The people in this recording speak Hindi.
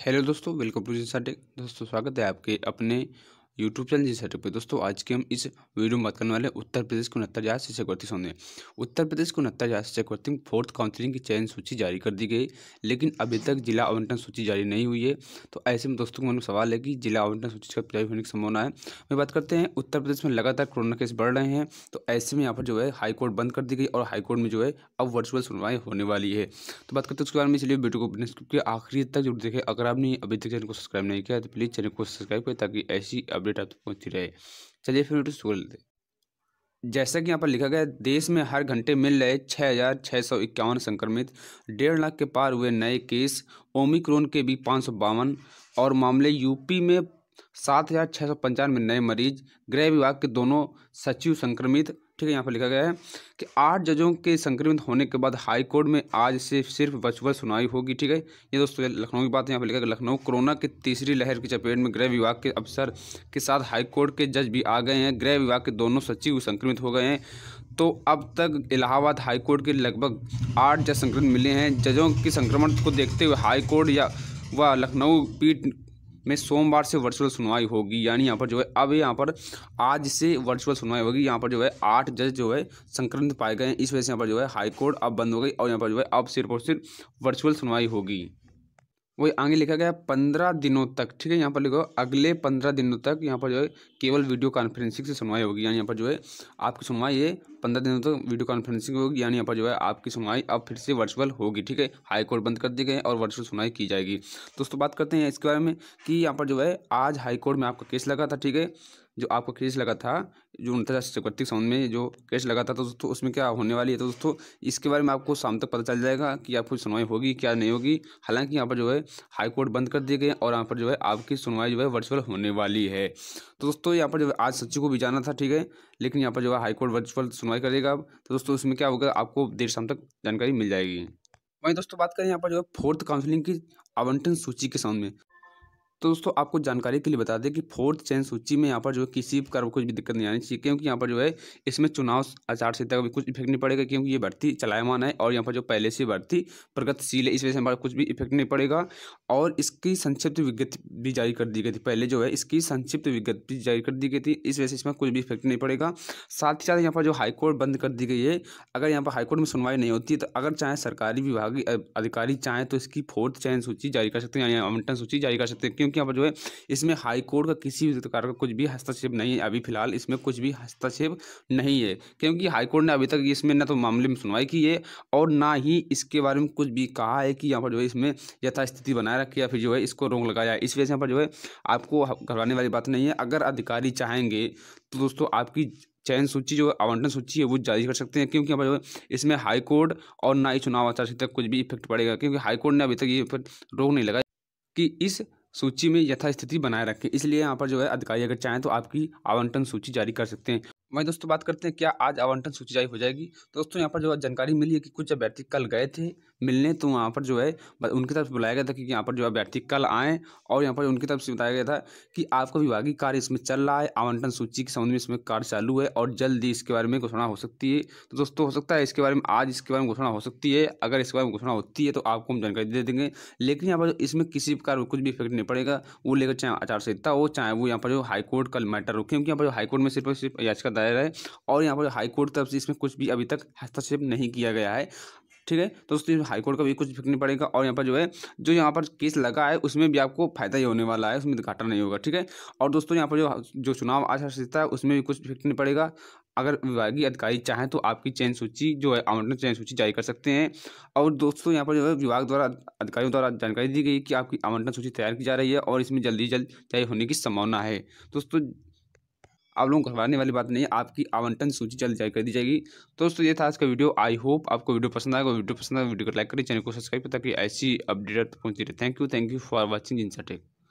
हेलो दोस्तों वेलकम टू जिन दोस्तों स्वागत है आपके अपने यूट्यूब चैनल जी सेटअप दोस्तों आज की हम इस वीडियो में बात करने वाले उत्तर प्रदेश के उनहत्तर हजार शिक्षक भर्ती उत्तर प्रदेश के उनहत्तर हजार शिक्षक भर्ती फोर्थ काउंसिलिंग की चयन सूची जारी कर दी गई लेकिन अभी तक जिला आवंटन सूची जारी नहीं हुई है तो ऐसे में दोस्तों को मन सवाल है कि जिला आवंटन सूची का जारी होने की संभावना है वही बात करते हैं उत्तर प्रदेश में लगातार कोरोना केस बढ़ रहे हैं तो ऐसे में यहाँ पर जो है हाईकोर्ट बंद कर दी गई और हाईकोर्ट में जो है अब वर्चुअल सुनवाई होने वाली है तो बात करते हैं उसके बारे में इसलिए वीडियो को आखिरी तक जरूर देखें अगर आपने अभी तक चैनल को सब्सक्राइब नहीं किया तो प्लीज़ चैनल को सब्सक्राइब करें ताकि ऐसी अपडेट आप तक पहुँचती रहे चलिए फिर वीडियो शुरू लेते जैसा कि यहाँ पर लिखा गया देश में हर घंटे मिल रहे छः हज़ार छः सौ इक्यावन संक्रमित डेढ़ लाख के पार हुए नए केस ओमिक्रोन के भी पाँच सौ बावन और मामले यूपी में सात हज़ार छः सौ पंचानवे नए मरीज गृह विभाग के दोनों सचिव संक्रमित ठीक है यहाँ पर लिखा गया है कि आठ जजों के संक्रमित होने के बाद हाई कोर्ट में आज से सिर्फ वर्चुअल सुनवाई होगी ठीक है ये दोस्तों लखनऊ की बात है यहाँ पर लिखा गया लखनऊ कोरोना की तीसरी लहर की चपेट में गृह विभाग के अफसर के साथ हाईकोर्ट के जज भी आ गए हैं गृह विभाग के दोनों सचिव संक्रमित हो गए हैं तो अब तक इलाहाबाद हाईकोर्ट के लगभग आठ जज संक्रमित मिले हैं जजों के संक्रमण को देखते हुए हाईकोर्ट या व लखनऊ पीठ में सोमवार से वर्चुअल सुनवाई होगी यानी यहाँ पर जो है अब यहाँ पर आज से वर्चुअल सुनवाई होगी यहाँ पर जो है आठ जज जो है संक्रमित पाए गए हैं इस वजह से यहाँ पर जो है हाईकोर्ट अब बंद हो गई और यहाँ पर जो है अब सिर्फ और सिर्फ वर्चुअल सुनवाई होगी वो आगे लिखा गया पंद्रह दिनों तक ठीक है यहाँ पर लिखो अगले पंद्रह दिनों तक यहाँ पर जो है केवल वीडियो कॉन्फ्रेंसिंग से सुनवाई होगी यानी यहाँ पर जो है आपकी सुनवाई ये पंद्रह दिनों तक वीडियो कॉन्फ्रेंसिंग होगी यानी यहाँ पर जो है आपकी सुनवाई अब फिर से वर्चुअल होगी ठीक है हाईकोर्ट बंद कर दी गई और वर्चुअल सुनवाई की जाएगी दोस्तों बात करते हैं इसके बारे में कि यहाँ पर जो है आज हाईकोर्ट में आपका केस लगा था ठीक है जो आपका केस लगा था जो उनतीस इकतीस साउंड में जो केस लगा था तो दोस्तों उसमें क्या होने वाली है तो दोस्तों इसके बारे में आपको शाम तक पता चल जाएगा कि आपको सुनवाई होगी क्या नहीं होगी हालांकि यहाँ पर जो है हाई कोर्ट बंद कर दिए गए और यहाँ पर जो है आपकी सुनवाई जो है वर्चुअल होने वाली है तो दोस्तों यहाँ पर जो आज सच्ची को भी जाना था ठीक है लेकिन यहाँ पर जो है हाईकोर्ट वर्चुअल सुनवाई करेगा तो दोस्तों उसमें क्या होगा आपको देर शाम तक जानकारी मिल जाएगी वहीं दोस्तों बात करें यहाँ पर जो है फोर्थ काउंसिलिंग की आवंटन सूची के सामने तो दोस्तों आपको जानकारी के लिए बता दें कि फोर्थ चयन सूची में यहाँ पर जो है किसी प्रकार कुछ भी दिक्कत नहीं आनी चाहिए क्योंकि यहाँ पर जो है इसमें चुनाव आचार संहिता का भी कुछ इफेक्ट नहीं पड़ेगा क्योंकि ये भर्ती चलायमान है और यहाँ पर जो पहले से भर्ती प्रगतिशील है इस वजह से हमारा कुछ भी इफेक्ट नहीं पड़ेगा और इसकी संक्षिप्त विज्ञप्ति भी जारी कर दी गई थी पहले जो है इसकी संक्षिप्त विज्ञप्ति जारी कर दी गई थी इस वजह से इसमें कुछ भी इफेक्ट नहीं पड़ेगा साथ ही साथ यहाँ पर जो हाईकोर्ट बंद कर दी गई है अगर यहाँ पर हाईकोर्ट में सुनवाई नहीं होती तो अगर चाहे सरकारी विभागीय अधिकारी चाहें तो इसकी फोर्थ चयन सूची जारी कर सकते हैं या आवंटन सूची जारी कर सकते हैं क्योंकि कि यहाँ पर जो है इसमें हाई कोर्ट का किसी भी प्रकार का कुछ भी हस्तक्षेप नहीं है अभी फिलहाल इसमें कुछ भी हस्तक्षेप नहीं है क्योंकि हाई कोर्ट ने अभी तक इसमें ना तो मामले में सुनवाई की है और ना ही इसके बारे में कुछ भी कहा है कि यहाँ पर जो है इसमें यथास्थिति बनाए रखी या फिर जो है इसको रोक लगाया इस वजह से यहाँ पर जो है आपको घबराने वाली बात नहीं है अगर अधिकारी चाहेंगे तो दोस्तों आपकी चयन सूची जो आवंटन सूची है वो जारी कर सकते हैं क्योंकि यहाँ पर जो है इसमें हाई कोर्ट और ना ही चुनाव आचार संहिता कुछ भी इफेक्ट पड़ेगा क्योंकि हाई कोर्ट ने अभी तक ये रोक नहीं लगाया कि इस सूची में यथास्थिति बनाए रखें इसलिए यहाँ पर जो है अधिकारी अगर चाहें तो आपकी आवंटन सूची जारी कर सकते हैं वहीं दोस्तों बात करते हैं क्या आज आवंटन सूची जारी हो जाएगी तो दोस्तों यहाँ पर जो जानकारी मिली है कि कुछ अभ्यर्थी कल गए थे मिलने तो वहाँ पर जो है उनकी तरफ से बुलाया गया था कि यहाँ पर जो अभ्यर्थी कल आएँ और यहाँ पर उनकी तरफ से बताया गया था कि आपका विभागीय कार्य इसमें चल रहा है आवंटन सूची के संबंध में इसमें कार्य चालू है और जल्द ही इसके बारे में घोषणा हो सकती है तो दोस्तों हो सकता है इसके बारे में आज इसके बारे में घोषणा हो सकती है अगर इसके बारे में घोषणा होती है तो आपको हम जानकारी दे देंगे लेकिन यहाँ पर इसमें किसी प्रकार कुछ भी इफेक्ट नहीं पड़ेगा वो लेकर चाहे आचार संहिता हो चाहे वो यहाँ पर जो हाईकोर्ट कल मैटर हो क्योंकि यहाँ पर जो हाईकोर्ट में सिर्फ सिर्फ याचिका दायर है और यहाँ पर हाईकोर्ट तरफ से इसमें कुछ भी अभी तक हस्तक्षेप नहीं किया गया है ठीक है तो उसमें हाईकोर्ट का भी कुछ फर्क नहीं पड़ेगा और यहाँ पर जो है जो यहाँ पर केस लगा है उसमें भी आपको फायदा ही होने वाला है उसमें घाटा नहीं होगा ठीक है और दोस्तों यहाँ पर जो जो चुनाव आचार संहिता है उसमें भी कुछ फर्क नहीं पड़ेगा अगर विभागीय अधिकारी चाहें तो आपकी चयन सूची जो है आवंटन चयन सूची जारी कर सकते हैं और दोस्तों यहाँ पर जो है विभाग द्वारा अधिकारियों द्वारा जानकारी दी गई कि आपकी आवंटन सूची तैयार की जा रही है और इसमें जल्दी जल्द जारी होने की संभावना है दोस्तों आप लोगों को घबराने वाली बात नहीं है आपकी आवंटन सूची जल्द जारी कर दी जाएगी तो दोस्तों ये था आज का वीडियो आई होप आपको वीडियो पसंद आएगा वीडियो पसंद आएगा वीडियो को लाइक करें चैनल को सब्सक्राइब ताकि ऐसी अपडेट पहुंचती रहे thank you thank you for watching इन सटेक